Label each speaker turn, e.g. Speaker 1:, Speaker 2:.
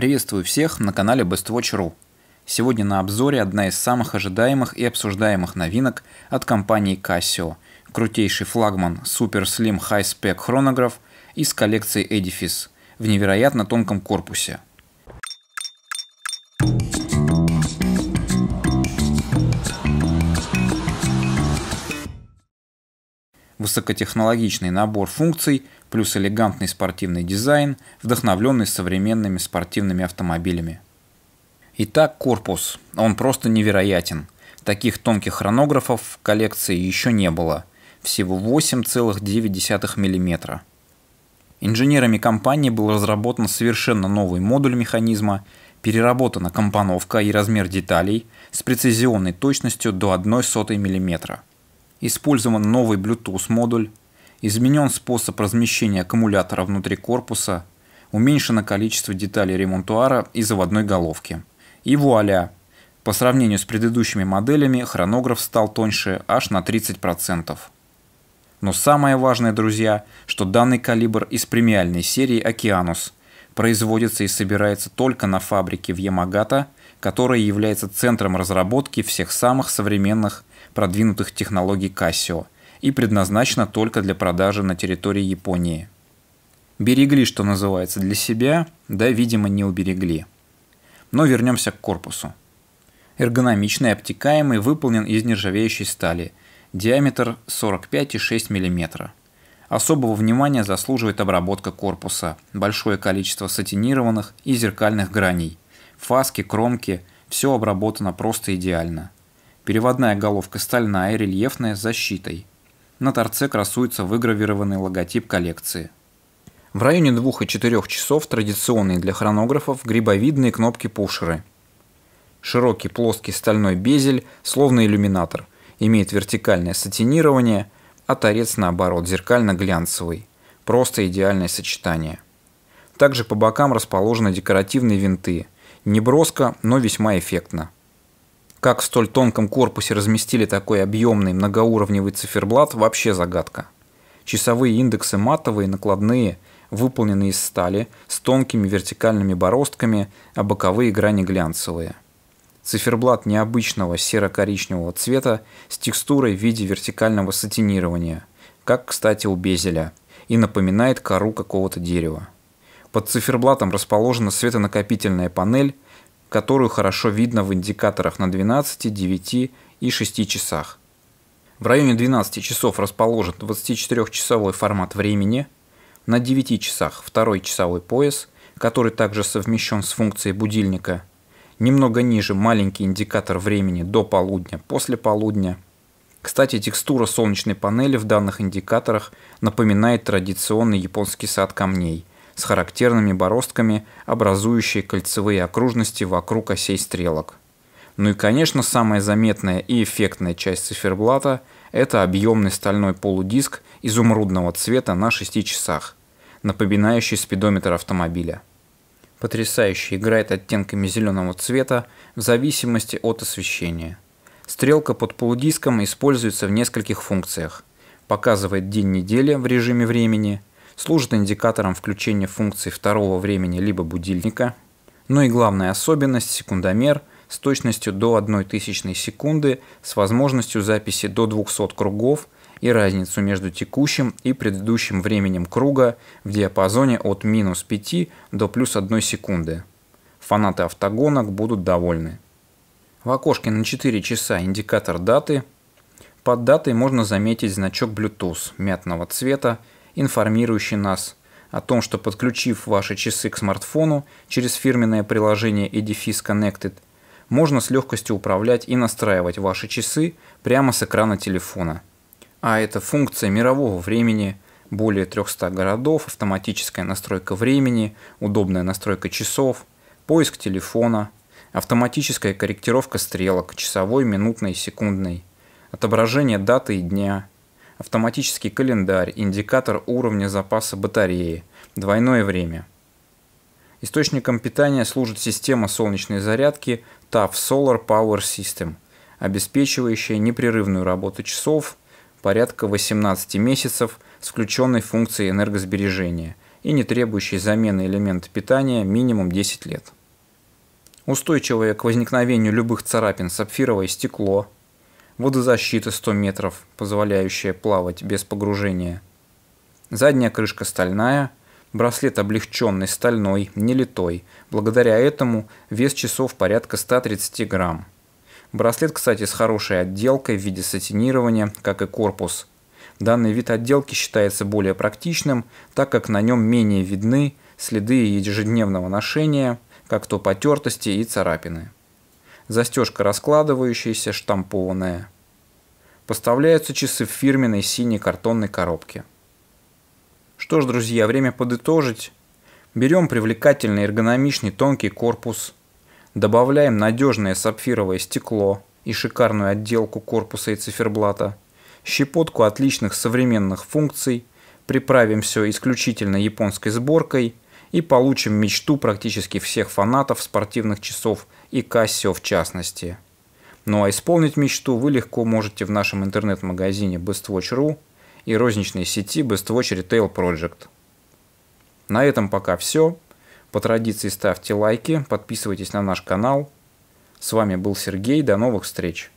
Speaker 1: Приветствую всех на канале BestWatch.ru. Сегодня на обзоре одна из самых ожидаемых и обсуждаемых новинок от компании Casio. Крутейший флагман Super Slim High Spec хронограф из коллекции Edifice в невероятно тонком корпусе. Высокотехнологичный набор функций плюс элегантный спортивный дизайн, вдохновленный современными спортивными автомобилями. Итак, корпус. Он просто невероятен. Таких тонких хронографов в коллекции еще не было. Всего 8,9 мм. Инженерами компании был разработан совершенно новый модуль механизма, переработана компоновка и размер деталей с прецизионной точностью до 1 сотой мм. Использован новый Bluetooth модуль, изменен способ размещения аккумулятора внутри корпуса, уменьшено количество деталей ремонтуара и заводной головки. И вуаля! По сравнению с предыдущими моделями хронограф стал тоньше аж на 30%. Но самое важное, друзья, что данный калибр из премиальной серии «Океанус» производится и собирается только на фабрике в Ямагата, которая является центром разработки всех самых современных продвинутых технологий Casio – и предназначена только для продажи на территории Японии. Берегли, что называется, для себя, да, видимо, не уберегли. Но вернемся к корпусу. Эргономичный, обтекаемый, выполнен из нержавеющей стали. Диаметр 45,6 мм. Особого внимания заслуживает обработка корпуса, большое количество сатинированных и зеркальных граней. Фаски, кромки – все обработано просто идеально. Переводная головка стальная, рельефная, с защитой. На торце красуется выгравированный логотип коллекции. В районе 2 и 4 часов традиционные для хронографов грибовидные кнопки-пушеры. Широкий плоский стальной безель, словно иллюминатор, имеет вертикальное сатинирование, а торец наоборот зеркально-глянцевый. Просто идеальное сочетание. Также по бокам расположены декоративные винты. Не броско, но весьма эффектно. Как в столь тонком корпусе разместили такой объемный многоуровневый циферблат – вообще загадка. Часовые индексы матовые, накладные, выполненные из стали, с тонкими вертикальными бороздками, а боковые грани глянцевые. Циферблат необычного серо-коричневого цвета с текстурой в виде вертикального сатинирования, как, кстати, у безеля, и напоминает кору какого-то дерева. Под циферблатом расположена светонакопительная панель – которую хорошо видно в индикаторах на 12, 9 и 6 часах. В районе 12 часов расположен 24-часовой формат времени, на 9 часах второй часовой пояс, который также совмещен с функцией будильника, немного ниже маленький индикатор времени до полудня, после полудня. Кстати, текстура солнечной панели в данных индикаторах напоминает традиционный японский сад камней – с характерными бороздками, образующие кольцевые окружности вокруг осей стрелок. Ну и, конечно, самая заметная и эффектная часть циферблата – это объемный стальной полудиск изумрудного цвета на 6 часах, напоминающий спидометр автомобиля. Потрясающе играет оттенками зеленого цвета в зависимости от освещения. Стрелка под полудиском используется в нескольких функциях. Показывает день недели в режиме времени – служит индикатором включения функции второго времени либо будильника. Ну и главная особенность – секундомер с точностью до 1 тысячной секунды с возможностью записи до 200 кругов и разницу между текущим и предыдущим временем круга в диапазоне от минус 5 до плюс 1 секунды. Фанаты автогонок будут довольны. В окошке на 4 часа индикатор даты. Под датой можно заметить значок Bluetooth мятного цвета информирующий нас о том, что подключив ваши часы к смартфону через фирменное приложение Edifice Connected, можно с легкостью управлять и настраивать ваши часы прямо с экрана телефона. А это функция мирового времени, более 300 городов, автоматическая настройка времени, удобная настройка часов, поиск телефона, автоматическая корректировка стрелок часовой, минутной, секундной, отображение даты и дня – автоматический календарь, индикатор уровня запаса батареи, двойное время. Источником питания служит система солнечной зарядки TAF Solar Power System, обеспечивающая непрерывную работу часов порядка 18 месяцев с включенной функцией энергосбережения и не требующей замены элемента питания минимум 10 лет. Устойчивое к возникновению любых царапин сапфировое стекло – водозащита 100 метров, позволяющая плавать без погружения. Задняя крышка стальная, браслет облегченный, стальной, не литой. Благодаря этому вес часов порядка 130 грамм. Браслет, кстати, с хорошей отделкой в виде сатинирования, как и корпус. Данный вид отделки считается более практичным, так как на нем менее видны следы ежедневного ношения, как то потертости и царапины застежка раскладывающаяся, штампованная. Поставляются часы в фирменной синей картонной коробке. Что ж, друзья, время подытожить. Берем привлекательный эргономичный тонкий корпус, добавляем надежное сапфировое стекло и шикарную отделку корпуса и циферблата, щепотку отличных современных функций, приправим все исключительно японской сборкой – и получим мечту практически всех фанатов спортивных часов и Casio в частности. Ну а исполнить мечту вы легко можете в нашем интернет-магазине bestwatch.ru и розничной сети Bestwatch Retail Project. На этом пока все. По традиции ставьте лайки, подписывайтесь на наш канал. С вами был Сергей, до новых встреч!